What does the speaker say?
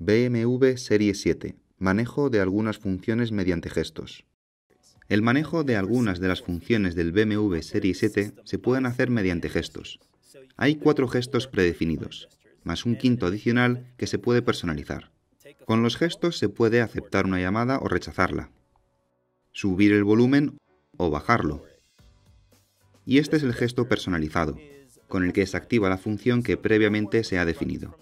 BMW Serie 7. Manejo de algunas funciones mediante gestos. El manejo de algunas de las funciones del BMW Serie 7 se pueden hacer mediante gestos. Hay cuatro gestos predefinidos, más un quinto adicional que se puede personalizar. Con los gestos se puede aceptar una llamada o rechazarla, subir el volumen o bajarlo. Y este es el gesto personalizado, con el que se activa la función que previamente se ha definido.